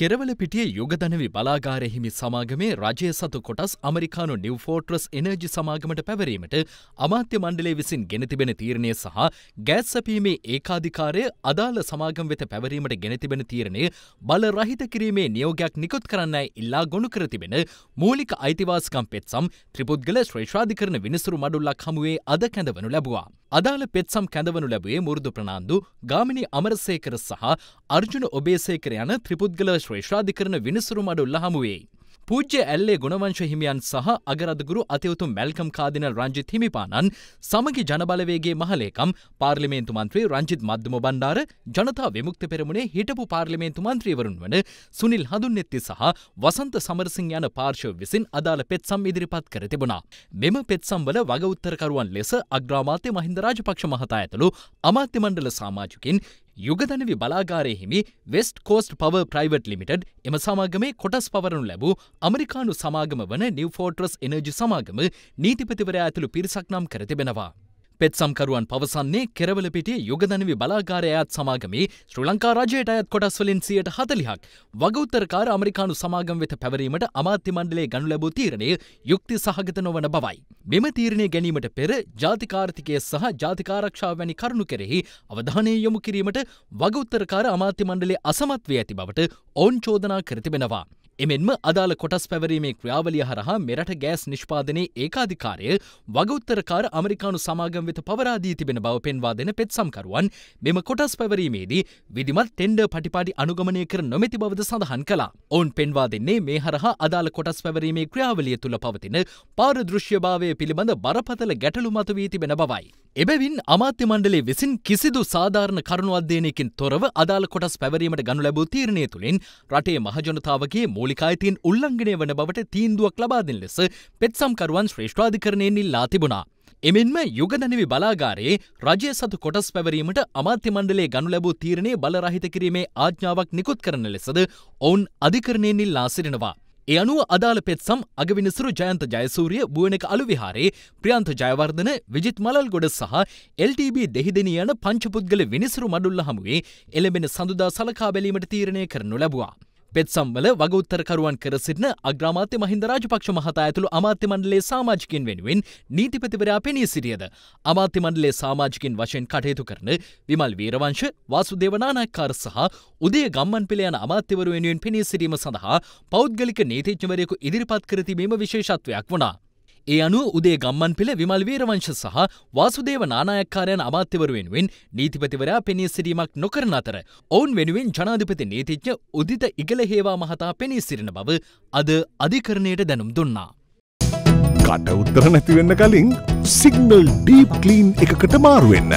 කෙරවල පිටිය යුගධනවි බලාගාරයහිමි සමාගමේ රජය සතු කොටස් අමරිකානු නිව් ෆෝට්‍රස් එනර්ජි සමාගමට පැවරීමට අමාත්‍ය මණ්ඩලේ විසින් ගෙනතිබෙන තීරණය සහ ගෑස් සැපීමේ ඒකාධිකාරය අදාළ සමාගම් වෙත පැවරීමට ගෙනතිබෙන තීරණය බල රහිත කිරීමේ නියෝගයක් නිකුත් කරන්නයි ඉල්ලා ගොුණු කරතිබෙන මූලික අයිතිවාස්කම් පෙත්සම් ත්‍රිපුද්ගල ශ්‍රේෂාධිකරන විනිසුරු මඩුල්ලක් හමුවේ අද කැඳවනු ලැබවා. අදාළ පෙත්සම් කැඳවනු ලැබුවේ මුරුදු ප්‍රනාන්දු ගාමිණි අමරසේකර සහ අර්ජුන ඔබේසේකර යන ත්‍රිපුද්ගල ශ්‍රේෂ්ඨාධිකරණ විනිසුරු මඩුල්ල හමුවෙයි. පූජ්‍ය ඇල්ලේ ගුණවංශ හිමියන් සහ අගරදගුරු අතිවුතු මැල්කම් කාදිනල් රංජිත් හිමිපාණන් සමගි ජනබලවේගේ මහලේකම් පාර්ලිමේන්තු මන්ත්‍රී රංජිත් මධ්‍යම බණ්ඩාර ජනතා විමුක්ත පෙරමුණේ හිටපු පාර්ලිමේන්තු මන්ත්‍රීවරුන් වන සුනිල් හඳුන්නෙත්ති සහ වසන්ත සමරසිං යන පාර්ශව විසින් අදාළ පෙත්සම් ඉදිරිපත් කර තිබුණා. මෙම පෙත්සම්වල වගඋත්තරකරුවන් ලෙස අග්‍රාමාත්‍ය මහින්ද රාජපක්ෂ මහතා ඇතුළු අමාත්‍ය මණ්ඩල සාමාජිකින් යුගධනවි බලාගාරය හිමි වෙස්ට කෝස්ට පව ප්‍රයිවට් ලිමිටඩ් එම සමාගමේ කොටස් පවරනු ලැබූ අමරිකානු සමාගම වන නිවෆෝට්‍රස් එනජ සමාගම නීතිපතිවරයා ඇතුළු පිරිසක් නම් කර තිබෙනවා. පෙත්සම්කරුවන් පවසන්නේ කෙරවලපිටිය යුගදනවි බලාකාරය අයත් සමාගමේ ශ්‍ර ලංකා රජයට අයත් කොටස්වලින් සියයට හතලිහක් වගඋත්තරකාර අමරිකානු සමාගම් වෙත පැවරීමට අමාත්‍ය මණ්ඩලේ ගනු ලැබූ තීරණය යුක්ති සහගත නොවන බවයි. මෙම තීරණය ගැනීමට පෙර ජාතිකාර්ථිකය සහ ජාතිකාරක්ෂාව වැනි කරුණු කෙරෙහි අවධානය යොමු කිරීමට වගඋත්තරකාර අමාත්‍ය මණ්ඩලේ අසමත් වී ඇති බවට ඔවුන් චෝදනා කර තිබෙනවා. එමෙන්ම අදාළ කොටස් පැවරීමේ ක්‍රියාවලිය හරහා මෙරට ගෑස් නිෂ්පාදනයේ ඒකාධිකාරය වගඋත්තරකාර අමරිකානු සමාගම් වෙත පවරාදී තිබෙන බව පෙන්වා දෙන පෙත්සම්කරුවන් මෙම කොටස් පැවරීමේදී විදිමත් ටෙන්ඩර් පටිපාටි අනුගමනය කර නොමැති බවද සඳහන් කළා. ඔවුන් පෙන්වා දෙන්නේ මේ හරහා අදාළ කොටස් පැවරීමේ ක්‍රියාවලිය තුළ පවතින පාරදෘශ්‍යභාවය පිළිබඳ බරපතල ගැටලු මතුවී තිබෙන බවයි. එබැවින් අමාත්‍ය මණ්ඩලේ විසින් කිසිදු සාධාරණ කරුණු අධ්‍යයනයකින් තොරව අදාළ කොටස් පැවරීමට ගනු ලැබූ තීරණය තුළින් රටේ මහජනතාවගේ මුල් මූලික අයිතීන් උල්ලංඝනය වන බවට තීන්දුවක් ලබාදෙන ලෙස පෙත්සම්කරුවන් ශ්‍රේෂ්ඨාධිකරණයෙන් ඉල්ලා තිබුණා. එමෙන්ම යුගදනවි බලාගාරයේ රජය සතු කොටස් පැවරීමට අමාත්‍ය මණ්ඩලේ ගනු ලැබූ තීරණය බලරහිත කිරීමේ ආඥාවක් නිකුත් කරන ලෙසද ඔවුන් අධිකරණයෙන් ඉල්ලා සිටිනවා. ඒ අනුව අදාළ පෙත්සම් අගවිනිසුරු ජයන්ත ජයසූරිය බුවනක අලුවිහාරේ ප්‍රියන්ත ජයවර්ධන විජිත් මලල්ගොඩ සහ LTB දෙහිදෙනී යන පංචපුද්ගල විනිසුරු මඩුල්ල හමුවේ එළඹෙන සඳුදා සලකා බැලීමට තීරණය කරනු ලැබවා. පෙත්සම්වල වගඋත්තරකරුවන් කර සිටින අග්‍රාමාත්‍ය මහින්ද රාජපක්ෂ මහතා ඇතුළු අමාත්‍ය මණ්ඩලයේ සාමාජිකින් වෙනුවෙන් නීතිපතිවරයා පෙනී සිටියද අමාත්‍ය මණ්ඩලයේ සාමාජිකින් වශයෙන් කටයුතු කරන විමල් වීරවංශ වාසුදේව නානායක්කාර සහ උදය ගම්මන් පිළ යන අමාත්‍යවරු වෙනුවෙන් පෙනී සිටීම සඳහා පෞද්ගලික නීතිඥවරයෙකු ඉදිරිපත් කර තිබීම විශේෂත්වයක් වුණා. ඒ අනුව උදේ ගම්මන් පෙළ විමල් වීරවංශ සහ වාසුදේව නානායක්කාරයන් අමාත්‍යවරු වෙනුවෙන් නීතිපතිවරයා පෙනී සිරීමක් නොකරන අතර ඔවුන් වෙනුවෙන් ජනාධිපති නීතිඥ උදිත ඉගලහේවා මහතා පෙනී සිරින බව අද අධිකරණයට දැනුම් දුන්නා. කට උත්තර නැතිවෙන්න කලින් සිගනල් ඩීප් කලීන් එකකට මාරුවෙන්න.